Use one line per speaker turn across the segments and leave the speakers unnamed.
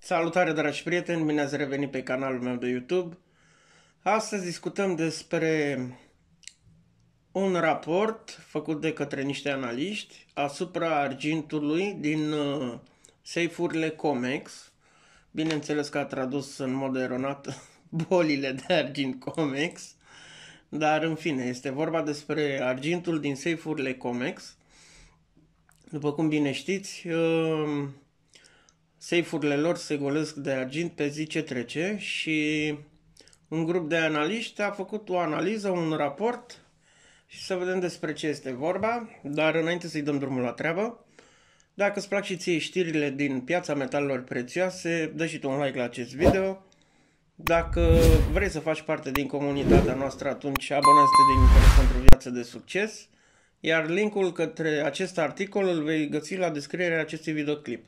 Salutare dragi prieteni, bine ați revenit pe canalul meu de YouTube. Astăzi discutăm despre un raport făcut de către niște analiști asupra argintului din uh, seifurile COMEX. Bineînțeles că a tradus în mod eronat bolile de argint COMEX, dar în fine, este vorba despre argintul din seifurile COMEX. După cum bine știți, uh, seifurile lor se golesc de argint pe zi ce trece și un grup de analiști a făcut o analiză, un raport și să vedem despre ce este vorba, dar înainte să-i dăm drumul la treabă, dacă îți plac și ție știrile din piața metalelor prețioase, dă și tu un like la acest video. Dacă vrei să faci parte din comunitatea noastră, atunci abonează-te din interes pentru viață de succes, iar linkul către acest articol îl vei găsi la descrierea acestui videoclip.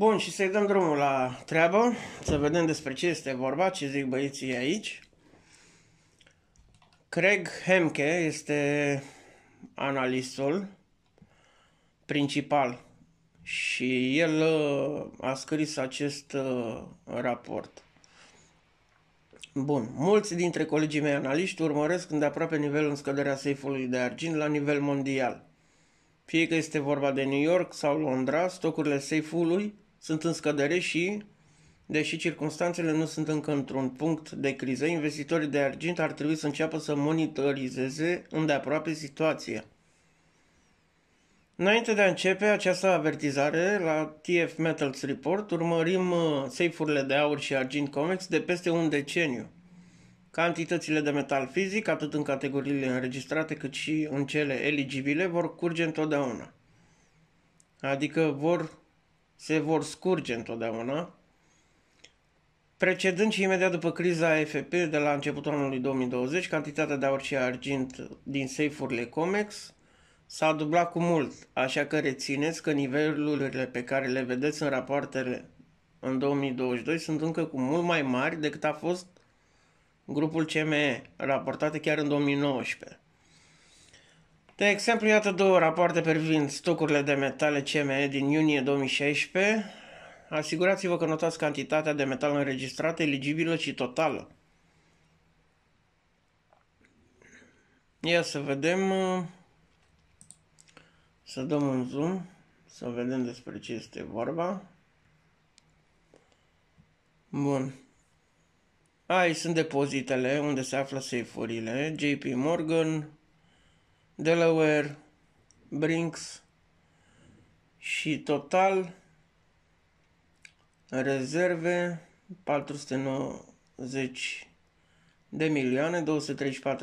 Bun, și să-i dăm drumul la treabă, să vedem despre ce este vorba, ce zic băieții aici. Craig Hemke este analistul principal și el uh, a scris acest uh, raport. Bun, mulți dintre colegii mei analiști urmăresc îndeaproape nivelul în scăderea seifului de argint la nivel mondial. Fie că este vorba de New York sau Londra, stocurile seifului sunt în scădere și, deși circunstanțele nu sunt încă într-un punct de criză, investitorii de argint ar trebui să înceapă să monitorizeze îndeaproape situația. Înainte de a începe această avertizare la TF Metals Report, urmărim uh, seifurile de aur și argint COMEX de peste un deceniu. Cantitățile de metal fizic, atât în categoriile înregistrate cât și în cele eligibile, vor curge întotdeauna. Adică vor se vor scurge întotdeauna, precedând și imediat după criza AFP de la începutul anului 2020, cantitatea de aur și argint din seifurile COMEX s-a dublat cu mult, așa că rețineți că nivelurile pe care le vedeți în rapoartele în 2022 sunt încă cu mult mai mari decât a fost grupul CME, raportate chiar în 2019. De exemplu, iată două rapoarte privind stocurile de metale CME din iunie 2016. Asigurați-vă că notați cantitatea de metal înregistrată, eligibilă și totală. Ia să vedem, uh, să dăm un zoom, să vedem despre ce este vorba. Bun. Aici sunt depozitele unde se află safe-urile, JP Morgan, Delaware, Brinks și total rezerve 490 de milioane 234.870.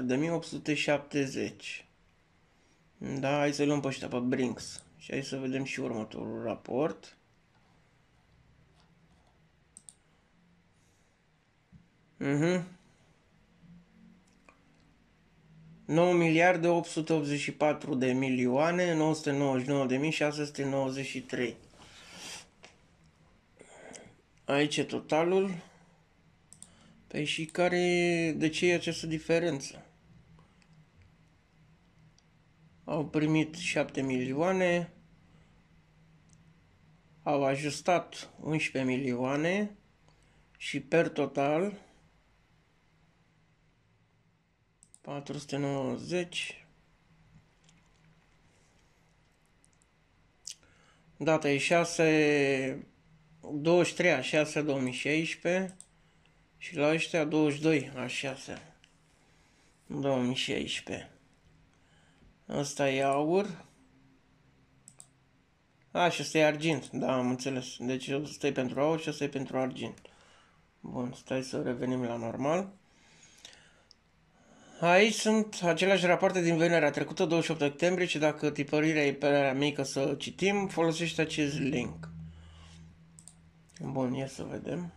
de mii Da, hai să luăm pe ăștia pe Brinks și hai să vedem și următorul raport. Mhm. Uh -huh. 9 miliarde 884 de milioane 999.693. Aici e totalul. Păi și care, de ce e această diferență? Au primit 7 milioane, au ajustat 11 milioane și per total 490. Data e 6 23 a 6 2016 și la ăștia 22 a 6 2016. Asta e aur. A, și ăsta e argint, da, am înțeles. Deci ăsta e pentru aur și ăsta e pentru argint. Bun, stai să revenim la normal. Aici sunt aceleași rapoarte din vinerea trecută, 28 octombrie, și dacă tipărirea e prea mică să citim, folosește acest link. Bun, ia să vedem.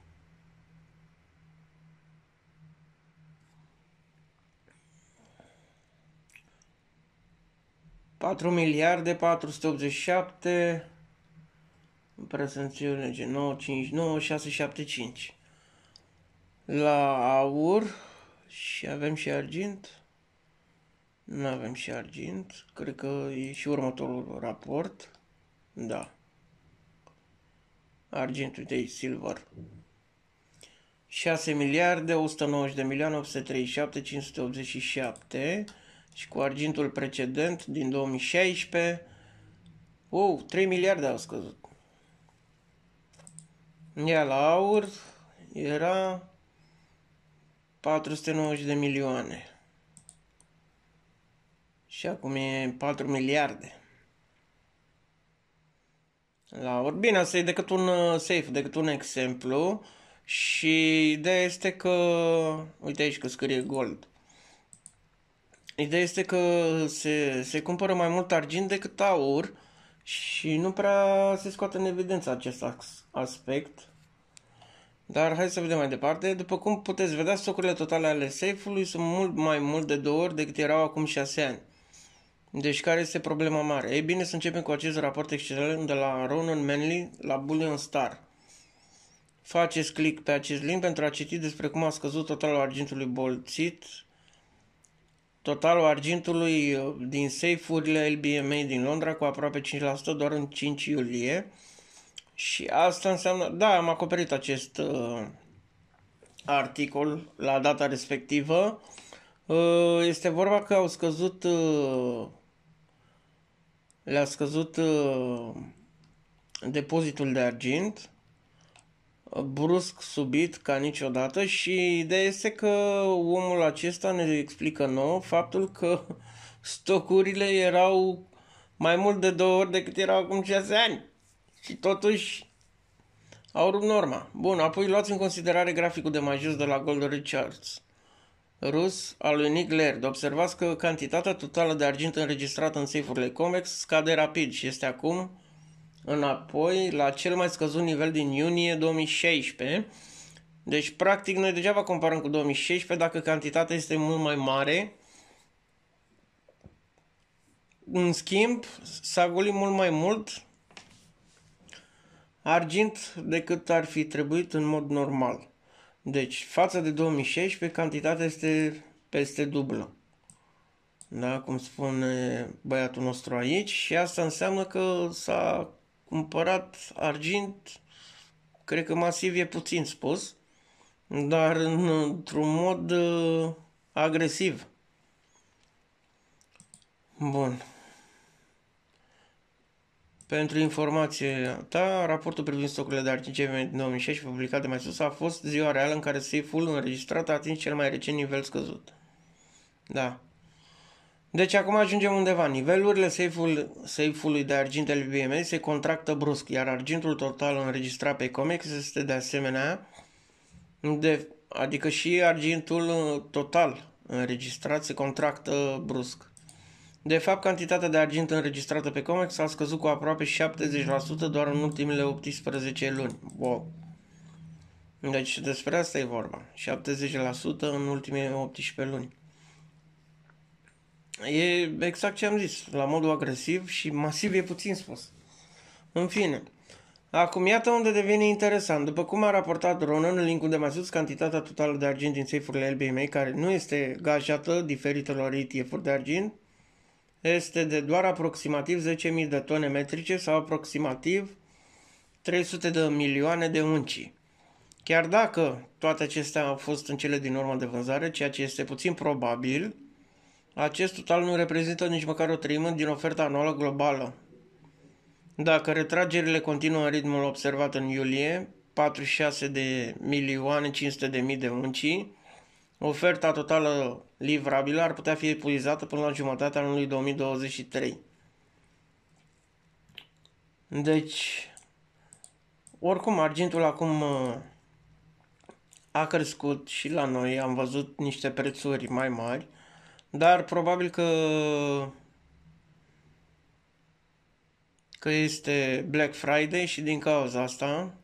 Patru miliarde, 487, prezențiune G9, 5, 9, 6, 7, 5. La aur, și avem și argint. Nu avem și argint. Cred că e și următorul raport. Da. Argint, uite, de silver. 6 miliarde 190 de milioane 837 587 și cu argintul precedent din 2016 wow, 3 miliarde au scăzut. Ia la aur era 490 de milioane. Și acum e 4 miliarde. La bine, asta e decât un uh, safe, decât un exemplu. Și ideea este că... Uite aici că scrie gold. Ideea este că se, se cumpără mai mult argint decât aur și nu prea se scoate în evidență acest aspect. Dar hai să vedem mai departe. După cum puteți vedea, stocurile totale ale safe-ului sunt mult mai mult de două ori decât erau acum 6 ani. Deci care este problema mare? Ei bine, să începem cu acest raport excelent de la Ronan Manley la Bullion Star. Faceți click pe acest link pentru a citi despre cum a scăzut totalul argintului bolțit, totalul argintului uh, din safe-urile LBMA din Londra cu aproape 5% doar în 5 iulie, și asta înseamnă, da, am acoperit acest uh, articol la data respectivă. Uh, este vorba că au scăzut, uh, le-a scăzut uh, depozitul de argint uh, brusc, subit, ca niciodată și ideea este că omul acesta ne explică nou faptul că stocurile erau mai mult de două ori decât erau acum 6 ani și totuși au rupt norma. Bun, apoi luați în considerare graficul de mai jos de la Gold Richards, rus, al lui Nick Laird. Observați că cantitatea totală de argint înregistrată în seifurile COMEX scade rapid și este acum înapoi la cel mai scăzut nivel din iunie 2016. Deci, practic, noi degeaba comparăm cu 2016 dacă cantitatea este mult mai mare. În schimb, s-a golit mult mai mult argint decât ar fi trebuit în mod normal. Deci, față de 2016, cantitatea este peste dublă. Da, cum spune băiatul nostru aici, și asta înseamnă că s-a cumpărat argint, cred că masiv e puțin spus, dar într-un mod uh, agresiv. Bun. Pentru informație ta, raportul privind stocurile de articole din 2016 publicat de mai sus a fost ziua reală în care sif ul înregistrat a atins cel mai recent nivel scăzut. Da. Deci acum ajungem undeva. Nivelurile safe-ul, safe-ului de argint al BMA se contractă brusc, iar argintul total înregistrat pe COMEX este de asemenea, de, adică și argintul total înregistrat se contractă brusc. De fapt, cantitatea de argint înregistrată pe COMEX a scăzut cu aproape 70% doar în ultimele 18 luni. Wow! Deci despre asta e vorba. 70% în ultimele 18 luni. E exact ce am zis, la modul agresiv și masiv e puțin spus. În fine, acum iată unde devine interesant. După cum a raportat Ronan în linkul de mai sus, cantitatea totală de argint din seifurile LBMA, care nu este gajată diferitelor ETF-uri de argint, este de doar aproximativ 10.000 de tone metrice sau aproximativ 300 de milioane de uncii. Chiar dacă toate acestea au fost în cele din urmă de vânzare, ceea ce este puțin probabil, acest total nu reprezintă nici măcar o treime din oferta anuală globală. Dacă retragerile continuă în ritmul observat în iulie, 46 de milioane 500 de mii de uncii, Oferta totală livrabilă ar putea fi epuizată până la jumătatea anului 2023. Deci, oricum, argintul acum uh, a crescut și la noi, am văzut niște prețuri mai mari, dar probabil că că este Black Friday și din cauza asta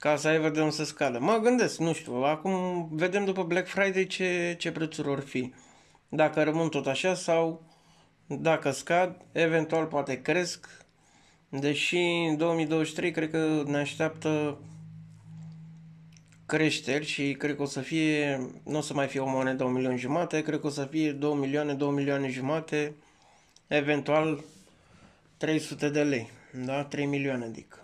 ca să aibă de unde să scadă. Mă gândesc, nu știu, acum vedem după Black Friday ce, ce prețuri vor fi. Dacă rămân tot așa sau dacă scad, eventual poate cresc, deși în 2023 cred că ne așteaptă creșteri și cred că o să fie, nu o să mai fie o monedă 2 milion jumate, cred că o să fie 2 milioane, 2 milioane jumate, eventual 300 de lei, da? 3 milioane adică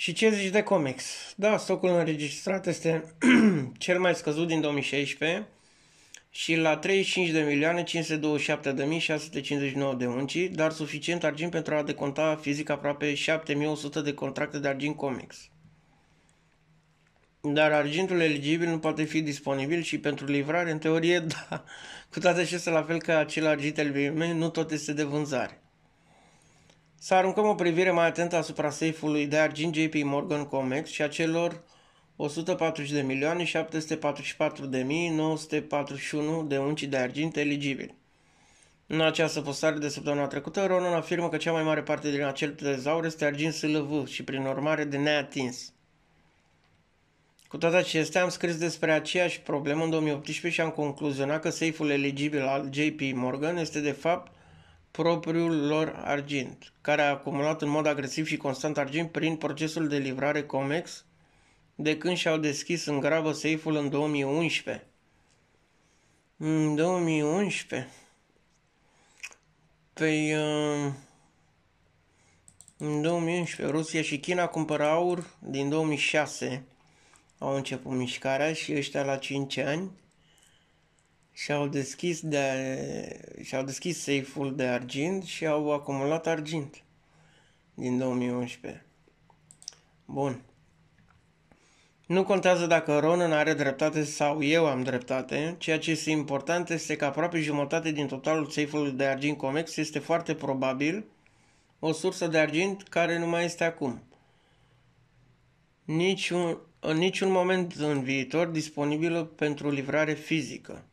și ce zici de comics. Da, stocul înregistrat este cel mai scăzut din 2016 și la 35 de milioane 527 de 659 de unci, dar suficient argint pentru a deconta fizic aproape 7100 de contracte de argint comics. Dar argintul eligibil nu poate fi disponibil și pentru livrare, în teorie, da. Cu toate acestea, la fel ca acel argint LVM, nu tot este de vânzare. Să aruncăm o privire mai atentă asupra safe-ului de argint JP Morgan Comex și a celor 140 de milioane 744 de 941 de unci de argint eligibili. În această postare de săptămâna trecută, Ronan afirmă că cea mai mare parte din acel tezaur este argint SLV și prin urmare de neatins. Cu toate acestea, am scris despre aceeași problemă în 2018 și am concluzionat că safe-ul eligibil al JP Morgan este de fapt propriul lor argint, care a acumulat în mod agresiv și constant argint prin procesul de livrare COMEX de când și-au deschis în grabă seiful în 2011. În 2011? Păi... Uh, în 2011 Rusia și China cumpără aur din 2006. Au început mișcarea și ăștia la 5 ani și-au deschis, de, și-au deschis safe-ul de argint și au acumulat argint din 2011. Bun. Nu contează dacă Ronan are dreptate sau eu am dreptate, ceea ce este important este că aproape jumătate din totalul safe-ului de argint comex este foarte probabil o sursă de argint care nu mai este acum. Niciun, în niciun moment în viitor disponibilă pentru livrare fizică.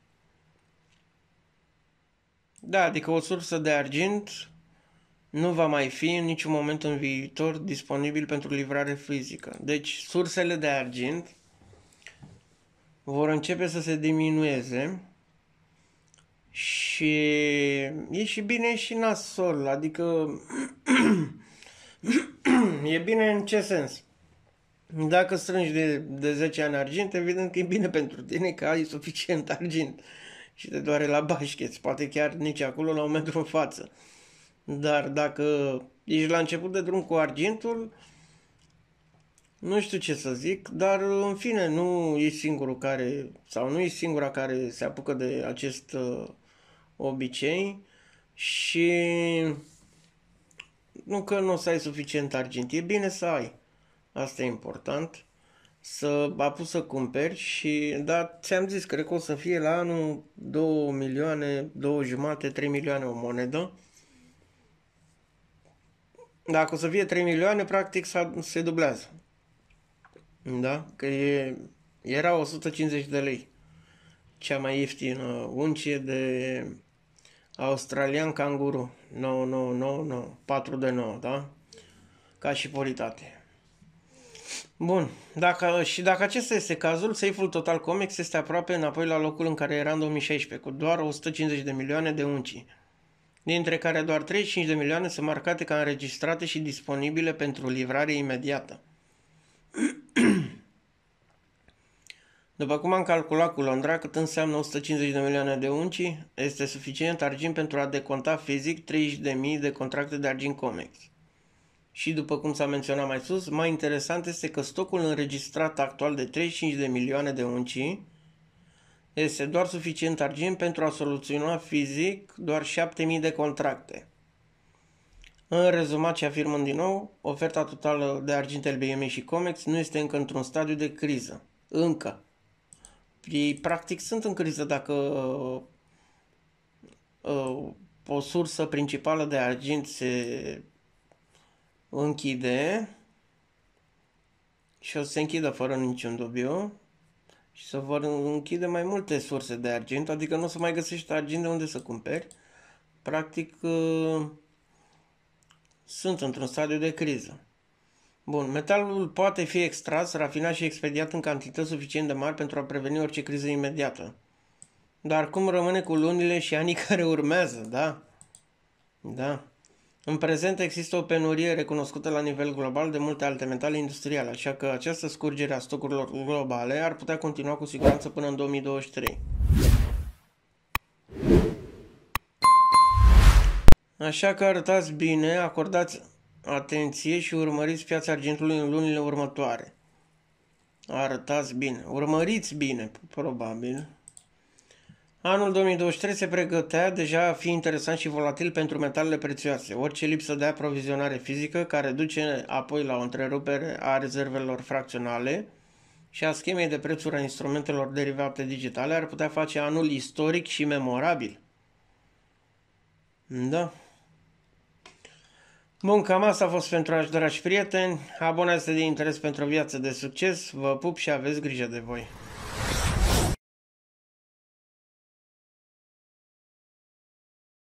Da, adică o sursă de argint nu va mai fi în niciun moment în viitor disponibil pentru livrare fizică. Deci sursele de argint vor începe să se diminueze și e și bine și nasol, adică e bine în ce sens? Dacă strângi de, de 10 ani argint, evident că e bine pentru tine că ai suficient argint și te doare la bașchet, poate chiar nici acolo la un metru în față. Dar dacă ești la început de drum cu argintul, nu știu ce să zic, dar în fine nu e singurul care, sau nu e singura care se apucă de acest uh, obicei și nu că nu o să ai suficient argint, e bine să ai, asta e important să a pus să cumperi și, da, ți-am zis, cred că o să fie la anul 2 milioane, 2 jumate, 3 milioane o monedă. Dacă o să fie 3 milioane, practic se dublează. Da? Că e, era 150 de lei. Cea mai ieftină uncie de australian canguru. 9, 4 de 9, da? Ca și politate. Bun, dacă, și dacă acesta este cazul, seiful Total Comics este aproape înapoi la locul în care era în 2016, cu doar 150 de milioane de uncii, dintre care doar 35 de milioane sunt marcate ca înregistrate și disponibile pentru livrare imediată. După cum am calculat cu Londra cât înseamnă 150 de milioane de uncii, este suficient argint pentru a deconta fizic 30.000 de contracte de argint comics și, după cum s-a menționat mai sus, mai interesant este că stocul înregistrat actual de 35 de milioane de uncii este doar suficient argint pentru a soluționa fizic doar 7000 de contracte. În rezumat și afirmând din nou, oferta totală de argint LBM și COMEX nu este încă într-un stadiu de criză. Încă. Ei practic sunt în criză dacă uh, uh, o sursă principală de argint se închide și o să se închidă fără niciun dubiu și să vor închide mai multe surse de argint, adică nu o să mai găsești argint de unde să cumperi. Practic, uh, sunt într-un stadiu de criză. Bun, metalul poate fi extras, rafinat și expediat în cantități suficient de mari pentru a preveni orice criză imediată. Dar cum rămâne cu lunile și anii care urmează, da? Da. În prezent există o penurie recunoscută la nivel global de multe alte metale industriale, așa că această scurgere a stocurilor globale ar putea continua cu siguranță până în 2023. Așa că arătați bine, acordați atenție și urmăriți piața argintului în lunile următoare. Arătați bine, urmăriți bine, probabil. Anul 2023 se pregătea deja a fi interesant și volatil pentru metalele prețioase. Orice lipsă de aprovizionare fizică care duce apoi la o întrerupere a rezervelor fracționale și a schemei de prețuri a instrumentelor derivate digitale ar putea face anul istoric și memorabil. Da. Bun, cam asta a fost pentru aș dragi prieteni. Abonați-vă de interes pentru o viață de succes. Vă pup și aveți grijă de voi.